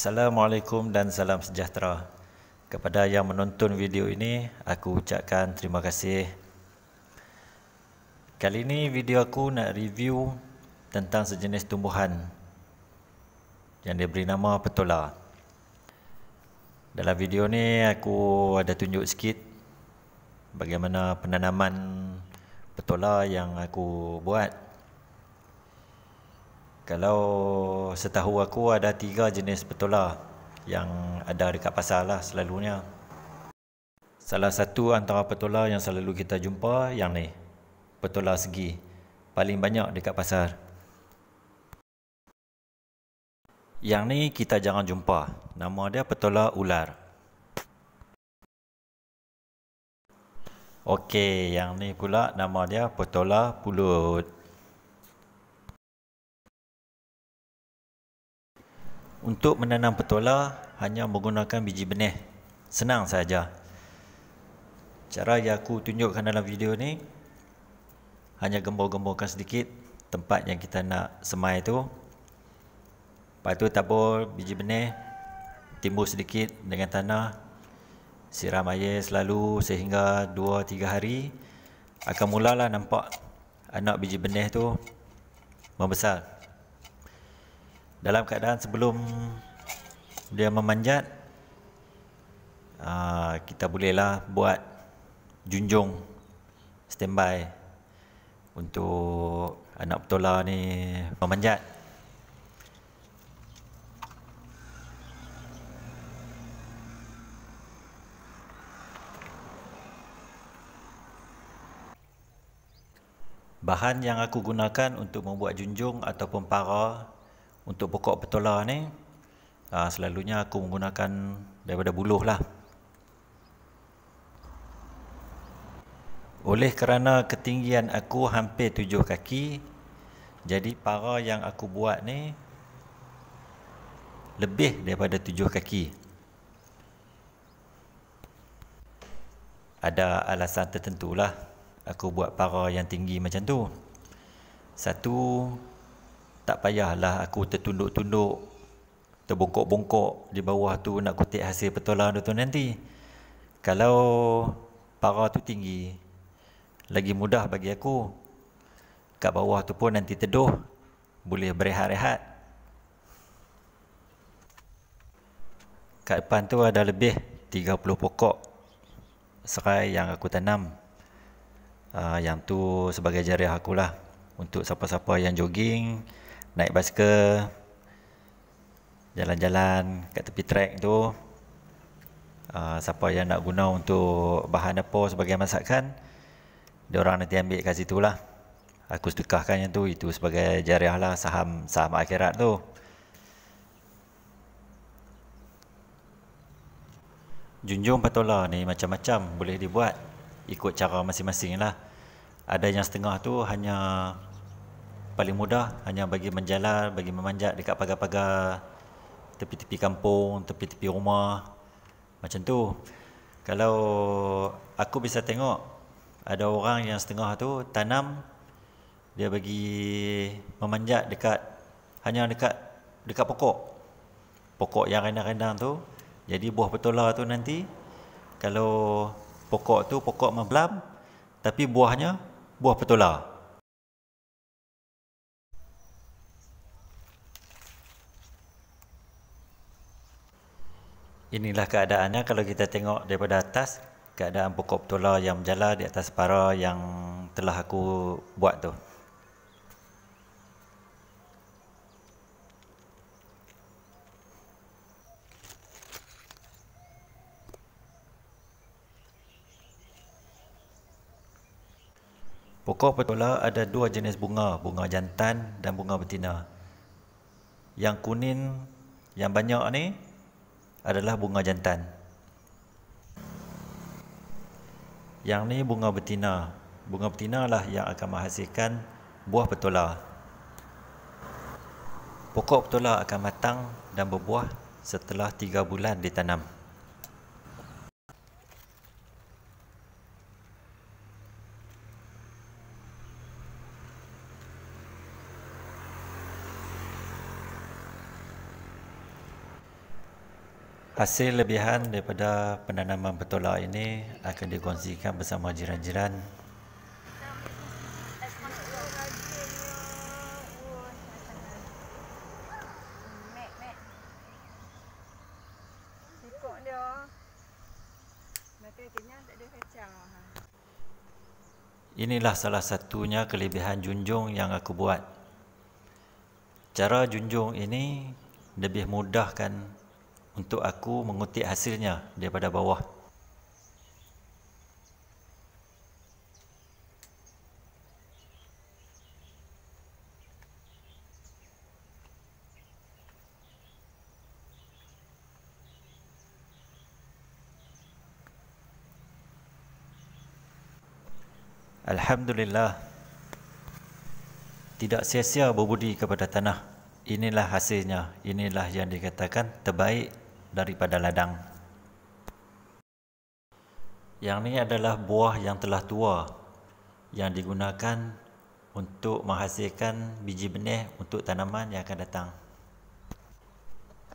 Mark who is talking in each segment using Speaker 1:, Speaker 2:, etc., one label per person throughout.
Speaker 1: Assalamualaikum dan salam sejahtera kepada yang menonton video ini aku ucapkan terima kasih kali ini video aku nak review tentang sejenis tumbuhan yang diberi nama petola dalam video ni aku ada tunjuk sikit bagaimana penanaman petola yang aku buat kalau setahu aku ada tiga jenis betula yang ada dekat pasar lah selalunya. Salah satu antara petola yang selalu kita jumpa yang ni. Petola segi. Paling banyak dekat pasar. Yang ni kita jangan jumpa. Nama dia petola ular. Okey, yang ni pula nama dia petola pulut. Untuk menanam petola hanya menggunakan biji benih. Senang saja. Cara yang aku tunjukkan dalam video ni hanya gembur-gemburkan sedikit tempat yang kita nak semai tu. Lepas tu tabur biji benih timbul sedikit dengan tanah. Siram air selalu sehingga 2-3 hari akan mulalah nampak anak biji benih tu membesar dalam keadaan sebelum dia memanjat ah, kita bolehlah buat junjung standby untuk anak petola ni memanjat Bahan yang aku gunakan untuk membuat junjung ataupun para untuk pokok petola ni uh, selalunya aku menggunakan daripada buluh lah oleh kerana ketinggian aku hampir tujuh kaki jadi para yang aku buat ni lebih daripada tujuh kaki ada alasan tertentulah aku buat para yang tinggi macam tu satu tak payahlah aku tertunduk-tunduk terbongkok-bongkok di bawah tu nak kutip hasil pertolongan tu, tu nanti kalau para tu tinggi lagi mudah bagi aku kat bawah tu pun nanti teduh boleh berehat-rehat kat depan tu ada lebih 30 pokok serai yang aku tanam uh, yang tu sebagai jariah akulah untuk siapa-siapa yang jogging naik basikal jalan-jalan kat tepi trek tu uh, siapa yang nak guna untuk bahan apa sebagai masakan dia orang nanti ambil kat situ lah aku sedekahkan yang tu itu sebagai jariah lah saham saham akhirat tu junjung patola ni macam-macam boleh dibuat ikut cara masing-masing lah ada yang setengah tu hanya paling mudah hanya bagi menjalar, bagi memanjat dekat pagar-pagar tepi-tepi kampung, tepi-tepi rumah macam tu. Kalau aku bisa tengok ada orang yang setengah tu tanam dia bagi memanjat dekat hanya dekat dekat pokok. Pokok yang rendang-rendang tu jadi buah petola tu nanti kalau pokok tu pokok membelam tapi buahnya buah petola. Hmm. inilah keadaannya kalau kita tengok daripada atas keadaan pokok petola yang menjala di atas para yang telah aku buat tu Pokok petola ada dua jenis bunga, bunga jantan dan bunga betina. Yang kuning yang banyak ni adalah bunga jantan. Yang ni bunga betina. Bunga betina lah yang akan menghasilkan buah petola. Pokok petola akan matang dan berbuah setelah 3 bulan ditanam. Hasil lebihan daripada penanaman bertolak ini akan dikongsikan bersama jiran-jiran. Inilah salah satunya kelebihan junjung yang aku buat. Cara junjung ini lebih mudahkan kan untuk aku mengutip hasilnya daripada bawah. Alhamdulillah Tidak sia-sia berbudi kepada tanah Inilah hasilnya Inilah yang dikatakan terbaik daripada ladang. Yang ini adalah buah yang telah tua yang digunakan untuk menghasilkan biji benih untuk tanaman yang akan datang.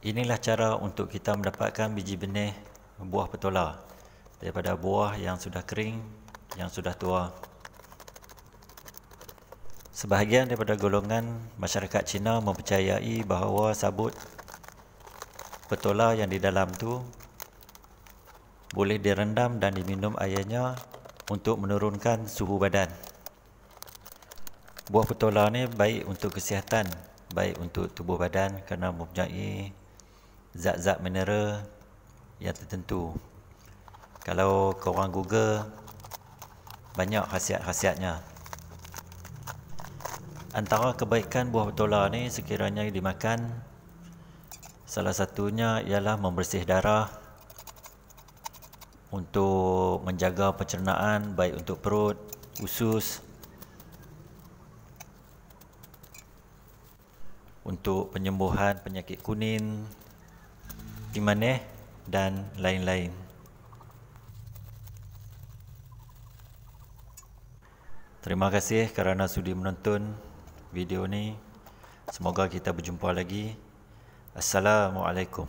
Speaker 1: Inilah cara untuk kita mendapatkan biji benih buah petola daripada buah yang sudah kering, yang sudah tua. Sebahagian daripada golongan masyarakat Cina mempercayai bahawa sabut petola yang di dalam tu boleh direndam dan diminum airnya untuk menurunkan suhu badan. Buah petola ni baik untuk kesihatan, baik untuk tubuh badan kerana mempunyai zat-zat mineral yang tertentu. Kalau korang google, banyak khasiat-khasiatnya. Antara kebaikan buah petola ni sekiranya dimakan Salah satunya ialah membersih darah untuk menjaga pencernaan baik untuk perut, usus untuk penyembuhan penyakit kuning, timaneh dan lain-lain. Terima kasih kerana sudi menonton video ni. Semoga kita berjumpa lagi. Assalamualaikum.